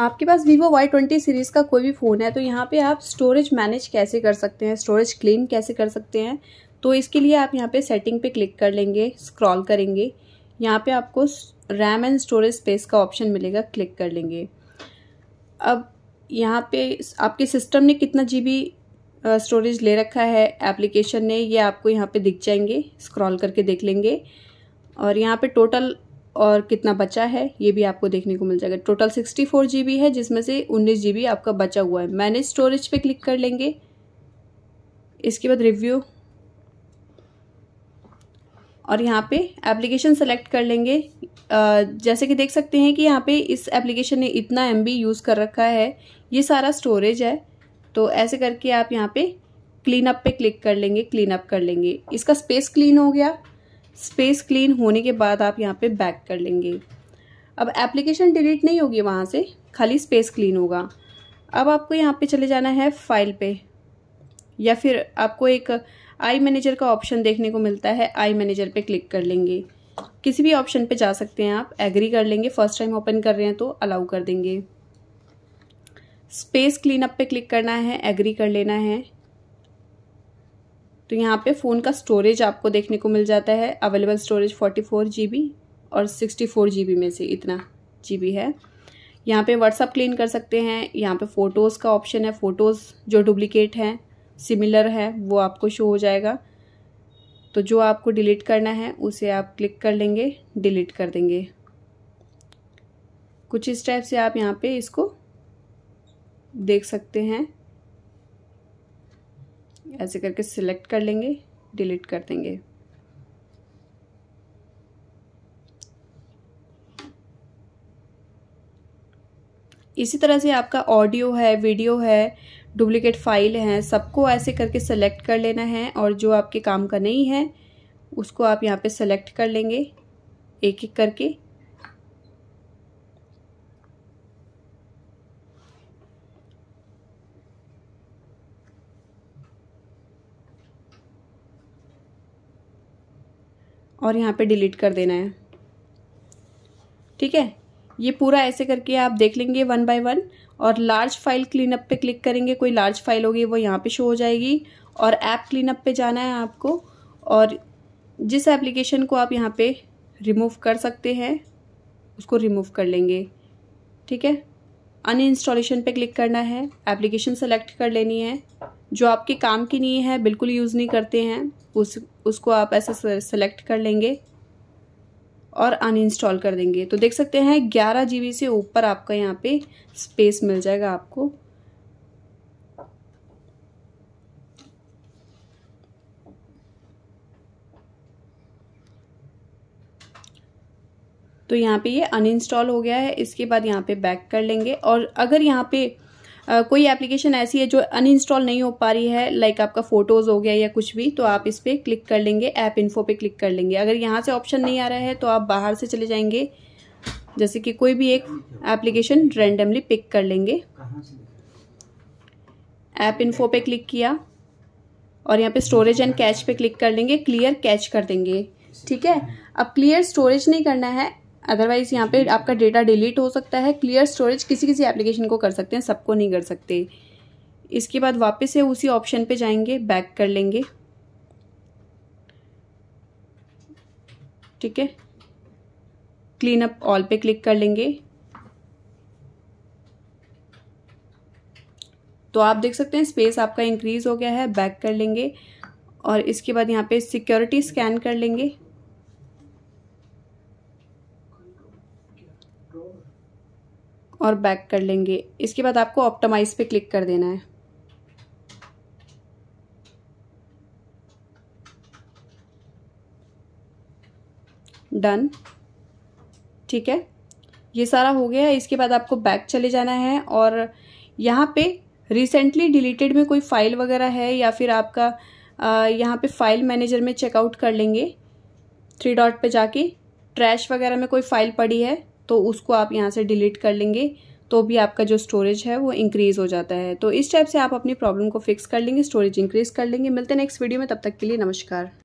आपके पास Vivo Y twenty series का कोई भी फ़ोन है तो यहाँ पे आप स्टोरेज मैनेज कैसे कर सकते हैं स्टोरेज क्लीन कैसे कर सकते हैं तो इसके लिए आप यहाँ पे सेटिंग पे क्लिक कर लेंगे स्क्रॉल करेंगे यहाँ पे आपको रैम एंड स्टोरेज स्पेस का ऑप्शन मिलेगा क्लिक कर लेंगे अब यहाँ पे आपके सिस्टम ने कितना जी बी स्टोरेज ले रखा है एप्लीकेशन ने ये आपको यहाँ पर दिख जाएंगे स्क्रॉल करके देख लेंगे और यहाँ पर टोटल और कितना बचा है ये भी आपको देखने को मिल जाएगा total sixty four G B है जिसमें से उन्नीस जी बी आपका बचा हुआ है मैनेज स्टोरेज पे क्लिक कर लेंगे इसके बाद रिव्यू और यहाँ पे एप्लीकेशन सेलेक्ट कर लेंगे जैसे कि देख सकते हैं कि यहाँ पे इस एप्लीकेशन ने इतना एम यूज़ कर रखा है ये सारा स्टोरेज है तो ऐसे करके आप यहाँ पे क्लीन अप पे क्लिक कर लेंगे क्लीन अप कर लेंगे इसका स्पेस क्लीन हो गया स्पेस क्लीन होने के बाद आप यहाँ पे बैक कर लेंगे अब एप्लीकेशन डिलीट नहीं होगी वहाँ से खाली स्पेस क्लीन होगा अब आपको यहाँ पे चले जाना है फाइल पे या फिर आपको एक आई मैनेजर का ऑप्शन देखने को मिलता है आई मैनेजर पे क्लिक कर लेंगे किसी भी ऑप्शन पे जा सकते हैं आप एग्री कर लेंगे फर्स्ट टाइम ओपन कर रहे हैं तो अलाउ कर देंगे स्पेस क्लीनअप पे क्लिक करना है एग्री कर लेना है तो यहाँ पे फ़ोन का स्टोरेज आपको देखने को मिल जाता है available storage forty four G B और सिक्सटी फोर जी बी में से इतना जी बी है यहाँ पे व्हाट्सअप क्लीन कर सकते हैं यहाँ पे फ़ोटोज़ का ऑप्शन है फ़ोटोज़ जो डुप्लिकेट हैं सिमिलर है वो आपको शो हो जाएगा तो जो आपको डिलीट करना है उसे आप क्लिक कर लेंगे डिलीट कर देंगे कुछ इस टाइप से आप यहाँ पे इसको देख सकते हैं ऐसे करके सिलेक्ट कर लेंगे डिलीट कर देंगे इसी तरह से आपका ऑडियो है वीडियो है डुप्लीकेट फाइल है सबको ऐसे करके सेलेक्ट कर लेना है और जो आपके काम का नहीं है उसको आप यहाँ पे सेलेक्ट कर लेंगे एक एक करके और यहाँ पे डिलीट कर देना है ठीक है ये पूरा ऐसे करके आप देख लेंगे वन बाय वन और लार्ज फाइल क्लीनअप पे क्लिक करेंगे कोई लार्ज फाइल होगी वो यहाँ पे शो हो जाएगी और ऐप क्लीनअप पे जाना है आपको और जिस एप्लीकेशन को आप यहाँ पे रिमूव कर सकते हैं उसको रिमूव कर लेंगे ठीक है अन इंस्टॉलेशन पर क्लिक करना है एप्लीकेशन सेलेक्ट कर लेनी है जो आपके काम की नहीं है बिल्कुल यूज़ नहीं करते हैं उस उसको आप ऐसे सेलेक्ट कर लेंगे और अनइंस्टॉल कर देंगे तो देख सकते हैं ग्यारह जी से ऊपर आपका यहाँ पे स्पेस मिल जाएगा आपको तो यहाँ पे ये अनइंस्टॉल हो गया है इसके बाद यहाँ पे बैक कर लेंगे और अगर यहाँ पे कोई एप्लीकेशन ऐसी है जो अनइंस्टॉल नहीं हो पा रही है लाइक आपका फोटोज हो गया या कुछ भी तो आप इस पर क्लिक कर लेंगे ऐप इन्फो पे क्लिक कर लेंगे अगर यहाँ से ऑप्शन नहीं आ रहा है तो आप बाहर से चले जाएंगे जैसे कि कोई भी एक एप्लीकेशन रेंडमली पिक कर लेंगे ऐप इन्फो पे क्लिक किया और यहाँ पे स्टोरेज एंड कैच पे क्लिक कर लेंगे क्लियर कैच कर देंगे ठीक है अब क्लियर स्टोरेज नहीं करना है अदरवाइज़ यहाँ पे आपका डेटा डिलीट हो सकता है क्लियर स्टोरेज किसी किसी एप्लीकेशन को कर सकते हैं सबको नहीं कर सकते इसके बाद वापस से उसी ऑप्शन पे जाएंगे बैक कर लेंगे ठीक है क्लीन अप ऑल पे क्लिक कर लेंगे तो आप देख सकते हैं स्पेस आपका इंक्रीज़ हो गया है बैक कर लेंगे और इसके बाद यहाँ पे सिक्योरिटी स्कैन कर लेंगे और बैक कर लेंगे इसके बाद आपको ऑप्टोमाइज पे क्लिक कर देना है डन ठीक है ये सारा हो गया है इसके बाद आपको बैक चले जाना है और यहाँ पे रिसेंटली डिलीटेड में कोई फ़ाइल वगैरह है या फिर आपका यहाँ पे फाइल मैनेजर में चेकआउट कर लेंगे थ्री डॉट पे जाके ट्रैश वगैरह में कोई फ़ाइल पड़ी है तो उसको आप यहाँ से डिलीट कर लेंगे तो भी आपका जो स्टोरेज है वो इंक्रीज़ हो जाता है तो इस टाइप से आप अपनी प्रॉब्लम को फिक्स कर लेंगे स्टोरेज इंक्रीज़ कर लेंगे मिलते हैं नेक्स्ट वीडियो में तब तक के लिए नमस्कार